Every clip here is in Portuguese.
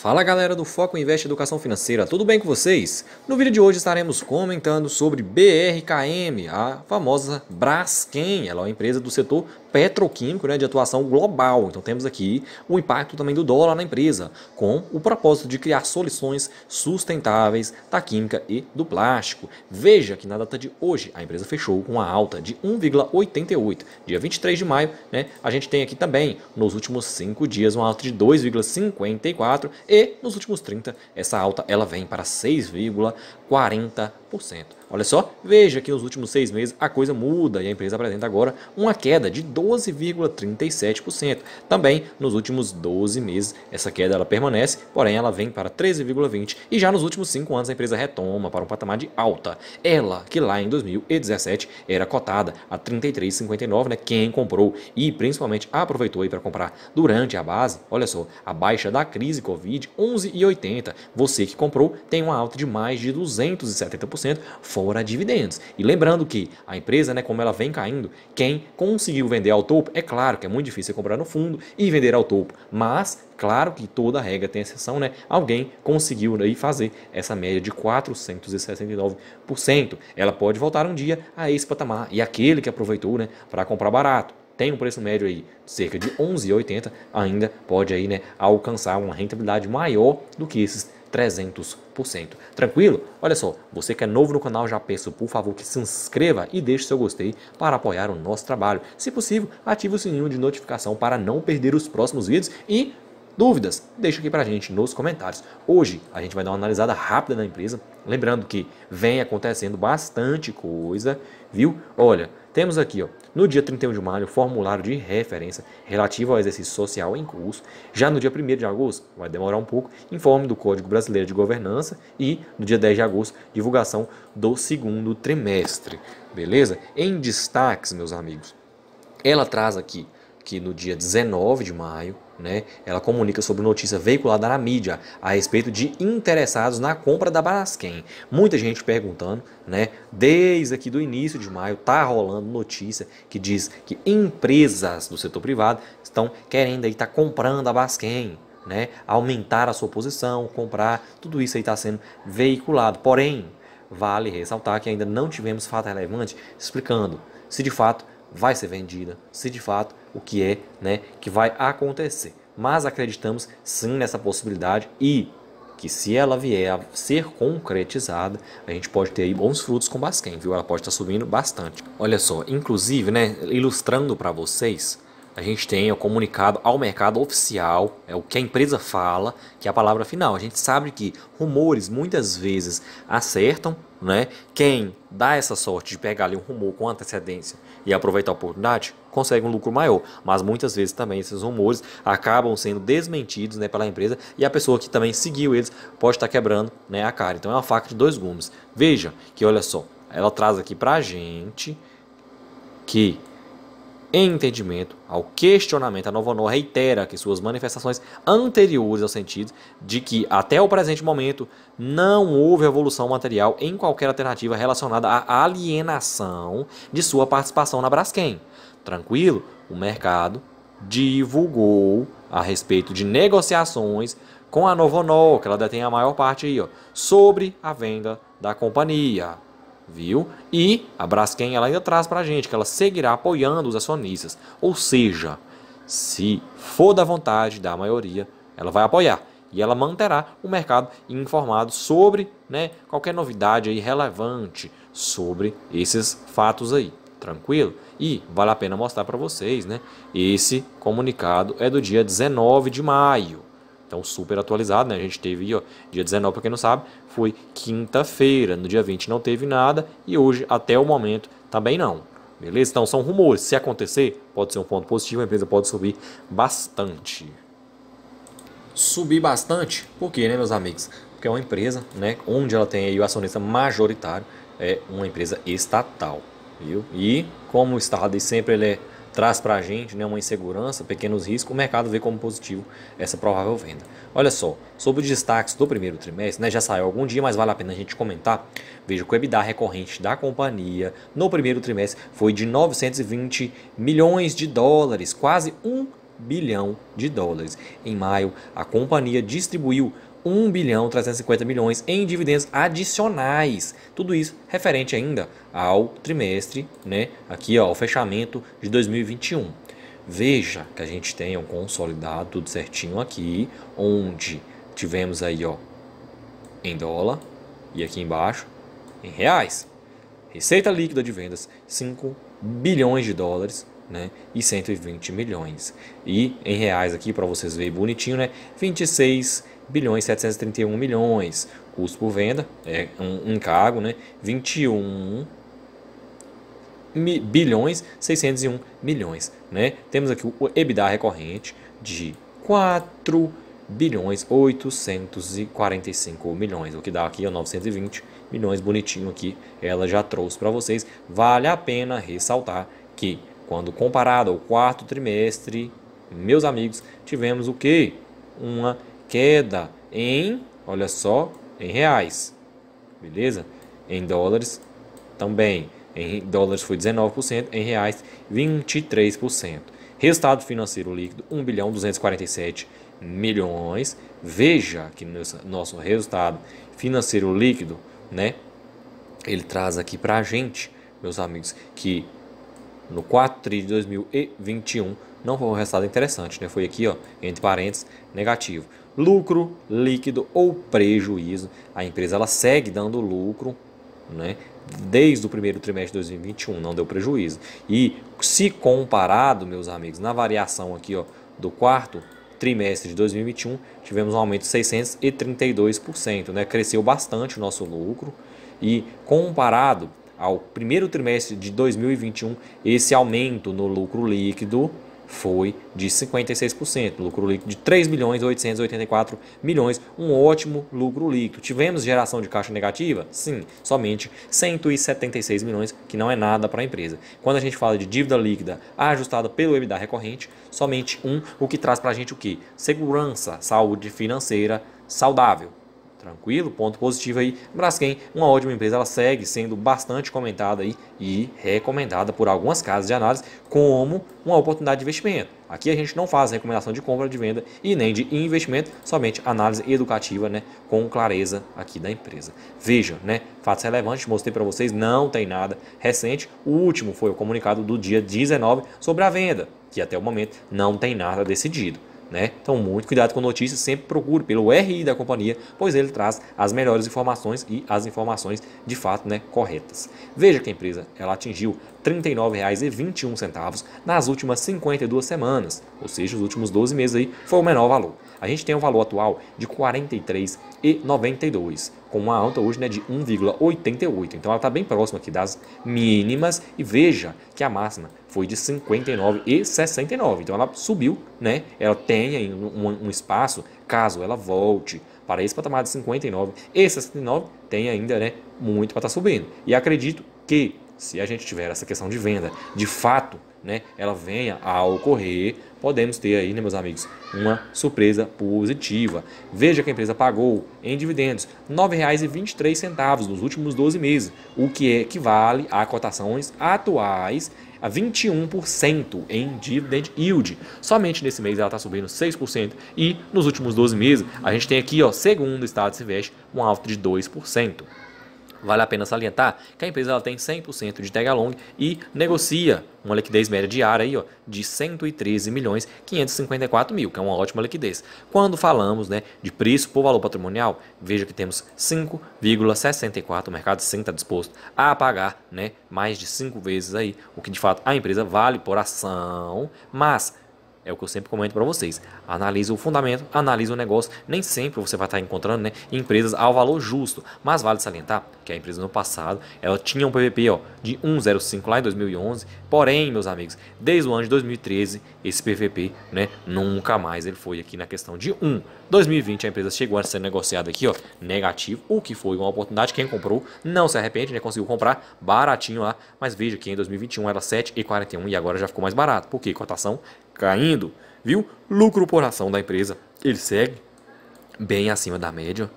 Fala galera do Foco Invest Educação Financeira, tudo bem com vocês? No vídeo de hoje estaremos comentando sobre BRKM, a famosa Braskem, ela é uma empresa do setor petroquímico né, de atuação global. Então temos aqui o impacto também do dólar na empresa, com o propósito de criar soluções sustentáveis da química e do plástico. Veja que na data de hoje a empresa fechou com uma alta de 1,88. Dia 23 de maio, né, a gente tem aqui também nos últimos cinco dias uma alta de 2,54 e nos últimos 30 essa alta ela vem para 6,40%. Olha só, veja que nos últimos seis meses a coisa muda e a empresa apresenta agora uma queda de 12,37%. Também nos últimos 12 meses essa queda ela permanece, porém ela vem para 13,20% e já nos últimos cinco anos a empresa retoma para um patamar de alta. Ela, que lá em 2017 era cotada a 33,59, né? Quem comprou e principalmente aproveitou aí para comprar durante a base, olha só, a baixa da crise Covid 11,80. Você que comprou tem uma alta de mais de 270% fora dividendos. E lembrando que a empresa, né, como ela vem caindo, quem conseguiu vender ao topo, é claro que é muito difícil comprar no fundo e vender ao topo, mas claro que toda regra tem exceção, né? Alguém conseguiu aí né, fazer essa média de 469%. Ela pode voltar um dia a esse patamar e aquele que aproveitou, né, para comprar barato tem um preço médio aí cerca de 11,80 ainda pode aí né alcançar uma rentabilidade maior do que esses 300%. Tranquilo? Olha só, você que é novo no canal, já peço por favor que se inscreva e deixe seu gostei para apoiar o nosso trabalho. Se possível, ative o sininho de notificação para não perder os próximos vídeos e Dúvidas? Deixa aqui pra gente nos comentários. Hoje a gente vai dar uma analisada rápida na empresa, lembrando que vem acontecendo bastante coisa, viu? Olha, temos aqui, ó, no dia 31 de maio, o formulário de referência relativo ao exercício social em curso. Já no dia 1 de agosto, vai demorar um pouco, informe do Código Brasileiro de Governança e, no dia 10 de agosto, divulgação do segundo trimestre. Beleza? Em destaques, meus amigos, ela traz aqui que no dia 19 de maio, né? Ela comunica sobre notícia veiculada na mídia a respeito de interessados na compra da Braskem. Muita gente perguntando, né? Desde aqui do início de maio tá rolando notícia que diz que empresas do setor privado estão querendo aí estar tá comprando a Braskem. Né, aumentar a sua posição, comprar, tudo isso aí está sendo veiculado. Porém, vale ressaltar que ainda não tivemos fato relevante explicando se de fato vai ser vendida, se de fato o que é né, que vai acontecer. Mas acreditamos sim nessa possibilidade e que se ela vier a ser concretizada, a gente pode ter aí bons frutos com Basquem viu? Ela pode estar subindo bastante. Olha só, inclusive, né, ilustrando para vocês, a gente tem o comunicado ao mercado oficial, é o que a empresa fala, que é a palavra final. A gente sabe que rumores muitas vezes acertam, né? Quem dá essa sorte de pegar ali um rumor com antecedência e aproveitar a oportunidade, consegue um lucro maior. Mas muitas vezes também esses rumores acabam sendo desmentidos né, pela empresa e a pessoa que também seguiu eles pode estar quebrando né, a cara. Então é uma faca de dois gumes. Veja que, olha só, ela traz aqui pra gente que entendimento, ao questionamento, a Novonor reitera que suas manifestações anteriores ao sentido de que, até o presente momento, não houve evolução material em qualquer alternativa relacionada à alienação de sua participação na Braskem. Tranquilo, o mercado divulgou a respeito de negociações com a Novonor, que ela detém a maior parte aí, ó, sobre a venda da companhia viu? E a Braskem ela ainda traz para a gente que ela seguirá apoiando os acionistas, ou seja, se for da vontade da maioria, ela vai apoiar e ela manterá o mercado informado sobre né, qualquer novidade aí relevante sobre esses fatos aí, tranquilo? E vale a pena mostrar para vocês, né? Esse comunicado é do dia 19 de maio. Então, super atualizado, né? A gente teve, ó, dia 19, para quem não sabe, foi quinta-feira. No dia 20 não teve nada e hoje, até o momento, também tá não. Beleza? Então, são rumores. Se acontecer, pode ser um ponto positivo, a empresa pode subir bastante. Subir bastante? Por quê, né, meus amigos? Porque é uma empresa, né? Onde ela tem aí o acionista majoritário, é uma empresa estatal, viu? E, como o Estado sempre ele é traz para a gente né, uma insegurança, pequenos riscos, o mercado vê como positivo essa provável venda. Olha só, sobre os destaques do primeiro trimestre, né, já saiu algum dia, mas vale a pena a gente comentar. Veja que o EBITDA recorrente da companhia no primeiro trimestre foi de 920 milhões de dólares, quase um bilhão de dólares. Em maio, a companhia distribuiu 1 bilhão 350 milhões em dividendos adicionais. Tudo isso referente ainda ao trimestre, né? Aqui, ó, o fechamento de 2021. Veja que a gente tem um consolidado tudo certinho aqui, onde tivemos aí, ó, em dólar e aqui embaixo em reais. Receita líquida de vendas 5 bilhões de dólares, né, e 120 milhões. E em reais aqui para vocês verem bonitinho, né, 26 bilhões 731 milhões. Custo por venda é um, encargo cargo, né, 21 bilhões 601 milhões, né? Temos aqui o EBITDA recorrente de 4 bilhões 845 milhões, o que dá aqui 920 é milhões bonitinho aqui. Ela já trouxe para vocês. Vale a pena ressaltar que quando comparado ao quarto trimestre, meus amigos, tivemos o que? Uma queda em, olha só, em reais. Beleza? Em dólares também. Em dólares foi 19%, em reais 23%. Resultado financeiro líquido 1 bilhão 247 milhões. Veja que nosso resultado financeiro líquido, né? Ele traz aqui para a gente, meus amigos, que no 4 de 2021. Não foi um resultado interessante, né? Foi aqui, ó, entre parênteses, negativo. Lucro líquido ou prejuízo. A empresa ela segue dando lucro, né? Desde o primeiro trimestre de 2021 não deu prejuízo. E se comparado, meus amigos, na variação aqui, ó, do quarto trimestre de 2021, tivemos um aumento de 632%, né? Cresceu bastante o nosso lucro e comparado ao primeiro trimestre de 2021, esse aumento no lucro líquido foi de 56%, lucro líquido de 3 884 milhões, um ótimo lucro líquido. Tivemos geração de caixa negativa? Sim, somente 176 milhões, que não é nada para a empresa. Quando a gente fala de dívida líquida ajustada pelo EBITDA recorrente, somente um, o que traz para a gente o que? Segurança, saúde financeira saudável. Tranquilo? Ponto positivo aí. Braskem, uma ótima empresa, ela segue sendo bastante comentada aí e recomendada por algumas casas de análise como uma oportunidade de investimento. Aqui a gente não faz recomendação de compra, de venda e nem de investimento, somente análise educativa, né, com clareza aqui da empresa. Veja, né, fatos relevantes, mostrei para vocês, não tem nada recente. O último foi o comunicado do dia 19 sobre a venda, que até o momento não tem nada decidido. Né? Então, muito cuidado com notícias, sempre procure pelo RI da companhia, pois ele traz as melhores informações e as informações de fato né, corretas. Veja que a empresa ela atingiu R$ 39,21 nas últimas 52 semanas, ou seja, os últimos 12 meses aí foi o menor valor. A gente tem um valor atual de R$ 43,92 com uma alta hoje né, de 1,88. Então ela está bem próxima aqui das mínimas e veja que a máxima foi de 59 e 69. Então ela subiu, né? Ela tem um, um espaço caso ela volte para esse patamar de 59 e 69, tem ainda, né, muito para estar tá subindo. E acredito que se a gente tiver essa questão de venda, de fato, né, ela venha a ocorrer, podemos ter aí, né, meus amigos, uma surpresa positiva. Veja que a empresa pagou em dividendos R$ 9,23 nos últimos 12 meses, o que equivale a cotações atuais a 21% em dividend yield. Somente nesse mês ela está subindo 6% e nos últimos 12 meses a gente tem aqui, ó, segundo o Estado se veste, um alto de 2%. Vale a pena salientar que a empresa ela tem 100% de tag along e negocia uma liquidez média diária aí, ó, de 113 milhões 554 mil, que é uma ótima liquidez. Quando falamos né, de preço por valor patrimonial, veja que temos 5,64, o mercado sim está disposto a pagar né, mais de 5 vezes aí, o que de fato a empresa vale por ação, mas é o que eu sempre comento para vocês. Analisa o fundamento, analisa o negócio. Nem sempre você vai estar encontrando né, empresas ao valor justo. Mas vale salientar que a empresa no passado ela tinha um PVP ó, de 1,05 lá em 2011. Porém, meus amigos, desde o ano de 2013, esse PVP né, nunca mais ele foi aqui na questão de 1. 2020 a empresa chegou a ser negociada aqui ó, negativo, o que foi uma oportunidade. Quem comprou não se arrepende, né, conseguiu comprar baratinho lá. Mas veja que em 2021 era 7,41 e agora já ficou mais barato. Por quê? cotação caindo, viu? Lucro por ação da empresa, ele segue bem acima da média.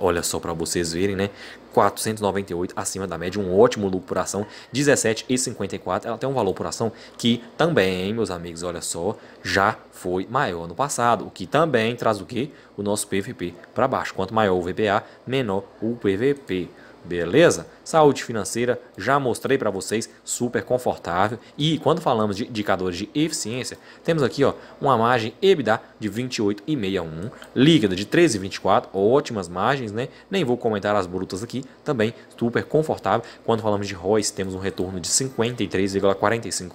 Olha só para vocês verem, né? 498 acima da média, um ótimo lucro por ação, 17,54. Ela tem um valor por ação que também, meus amigos, olha só, já foi maior no passado, o que também traz o que? O nosso PVP para baixo. Quanto maior o VPA, menor o PVP. Beleza? Saúde financeira, já mostrei para vocês, super confortável. E quando falamos de indicadores de eficiência, temos aqui ó, uma margem EBITDA de 28,61, líquida de 13,24, ótimas margens, né? Nem vou comentar as brutas aqui, também super confortável. Quando falamos de ROIs, temos um retorno de 53,45%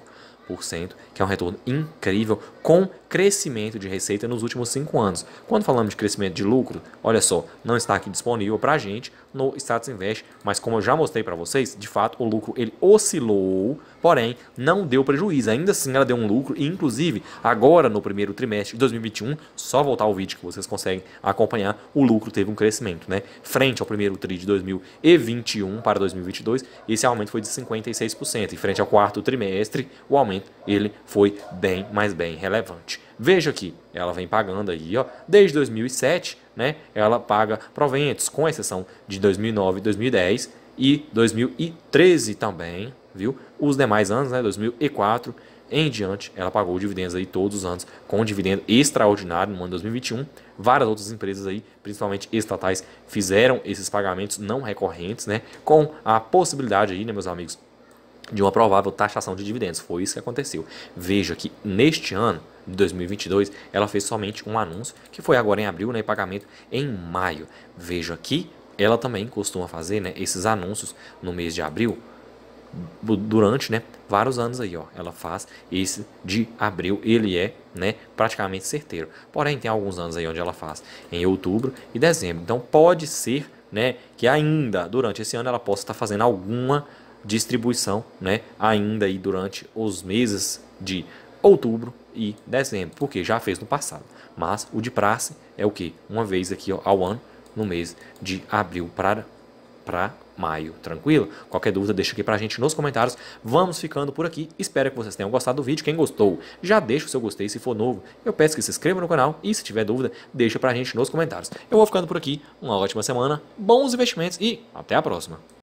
que é um retorno incrível com crescimento de receita nos últimos cinco anos. Quando falamos de crescimento de lucro, olha só, não está aqui disponível para a gente no Status Invest, mas como eu já mostrei para vocês, de fato o lucro ele oscilou, porém não deu prejuízo. Ainda assim ela deu um lucro e inclusive agora no primeiro trimestre de 2021, só voltar ao vídeo que vocês conseguem acompanhar, o lucro teve um crescimento, né? Frente ao primeiro tri de 2021 para 2022, esse aumento foi de 56% e frente ao quarto trimestre, o aumento ele foi bem mais bem relevante. Veja aqui, ela vem pagando aí, ó, desde 2007, né? Ela paga proventos, com exceção de 2009, 2010 e 2013 também, viu? Os demais anos, né, 2004 em diante, ela pagou dividendos aí todos os anos, com dividendo extraordinário no ano de 2021. Várias outras empresas aí, principalmente estatais, fizeram esses pagamentos não recorrentes, né? Com a possibilidade aí, né, meus amigos, de uma provável taxação de dividendos. Foi isso que aconteceu. Veja que neste ano, de 2022, ela fez somente um anúncio, que foi agora em abril, né, pagamento em maio. Veja que ela também costuma fazer né, esses anúncios no mês de abril, durante né, vários anos aí, ó, ela faz esse de abril, ele é né, praticamente certeiro. Porém, tem alguns anos aí onde ela faz em outubro e dezembro. Então pode ser né, que ainda durante esse ano ela possa estar fazendo alguma distribuição né, ainda aí durante os meses de outubro e dezembro, porque já fez no passado. Mas o de praxe é o que? Uma vez aqui ó, ao ano, no mês de abril para, para maio, tranquilo? Qualquer dúvida deixa aqui pra gente nos comentários. Vamos ficando por aqui, espero que vocês tenham gostado do vídeo. Quem gostou, já deixa o seu gostei se for novo. Eu peço que se inscreva no canal e se tiver dúvida, deixa pra gente nos comentários. Eu vou ficando por aqui, uma ótima semana, bons investimentos e até a próxima!